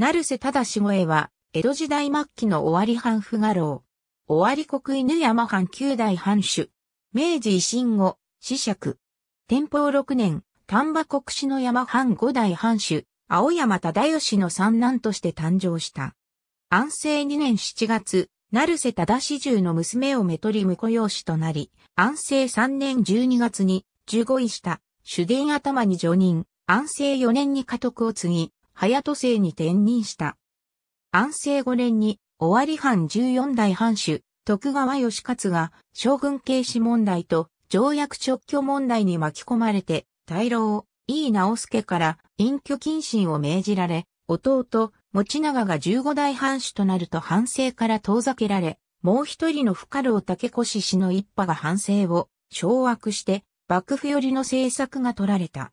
成瀬忠志越は、江戸時代末期の尾張藩府画廊。尾張国犬山藩九代藩主。明治維新後、死釈。天保六年、丹波国士の山藩五代藩主、青山忠義の三男として誕生した。安政二年七月、成瀬忠志中の娘をめとり婿養子となり、安政三年十二月に、十五位した、主殿頭に除任、安政四年に家督を継ぎ、隼人姓に転任した。安政5年に、尾張藩14代藩主、徳川義勝が、将軍軽視問題と、条約直挙問題に巻き込まれて、大老、井伊直助から隠居謹慎を命じられ、弟、持長が15代藩主となると反省から遠ざけられ、もう一人の深郎竹越氏の一派が反省を掌握して、幕府寄りの政策が取られた。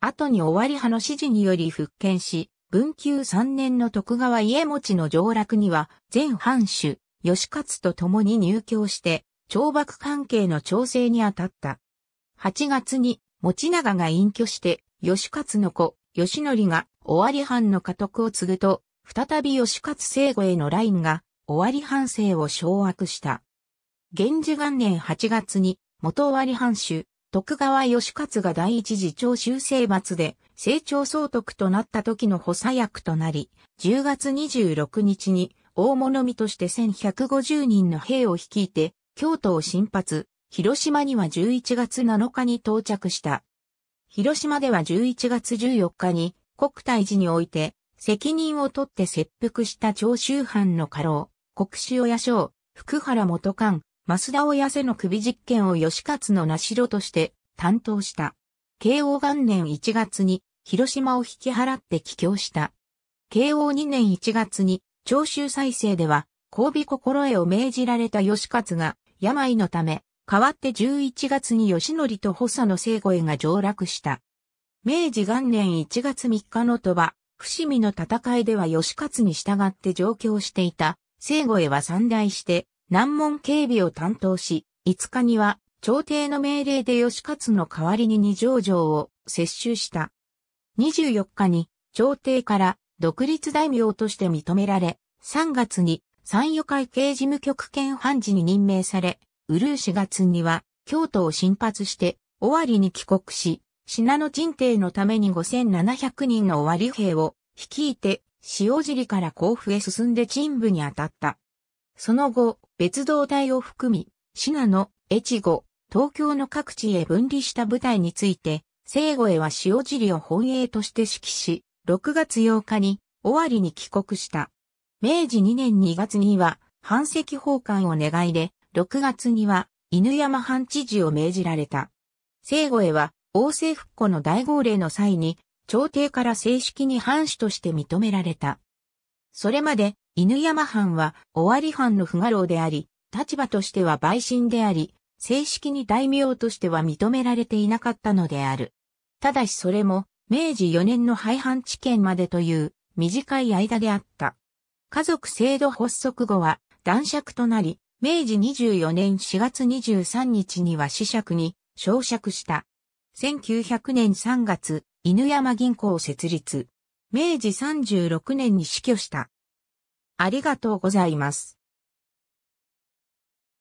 後に終わり派の指示により復権し、文久3年の徳川家持の上落には、全藩主、吉勝と共に入居して、懲罰関係の調整に当たった。8月に、持長が隠居して、吉勝の子、吉則が尾張藩の家督を継ぐと、再び吉勝聖子へのラインが、尾張藩政を掌握した。源氏元年8月に、元尾張藩主、徳川義勝が第一次長州征伐で、成長総督となった時の補佐役となり、10月26日に、大物見として1150人の兵を率いて、京都を進発、広島には11月7日に到着した。広島では11月14日に、国体寺において、責任を取って切腹した長州藩の家老、国主親将、福原元官、増田親瀬の首実験を吉勝の名代として担当した。慶応元年1月に広島を引き払って帰郷した。慶応2年1月に長州再生では、交尾心得を命じられた吉勝が病のため、代わって11月に吉則と補佐の護声が上落した。明治元年1月3日の鳥羽、伏見の戦いでは吉勝に従って上京していた、護声は散大して、南門警備を担当し、5日には、朝廷の命令で吉勝の代わりに二条城を接収した。24日に、朝廷から独立大名として認められ、3月に山与会系事務局兼判事に任命され、うるう4月には京都を進発して尾張に帰国し、品の陣廷のために5700人の尾張兵を率いて塩尻から甲府へ進んで陳部に当たった。その後、別動隊を含み、滋賀の越後、東京の各地へ分離した部隊について、聖護へは塩尻を本営として指揮し、6月8日に尾張に帰国した。明治2年2月には、藩籍奉還を願いで、6月には犬山藩知事を命じられた。聖護へは、王政復古の大号令の際に、朝廷から正式に藩主として認められた。それまで、犬山藩は尾張藩の不画廊であり、立場としては陪審であり、正式に大名としては認められていなかったのである。ただしそれも、明治4年の廃藩置県までという短い間であった。家族制度発足後は男爵となり、明治24年4月23日には死爵に昇爵した。1900年3月、犬山銀行を設立。明治36年に死去した。ありがとうございます。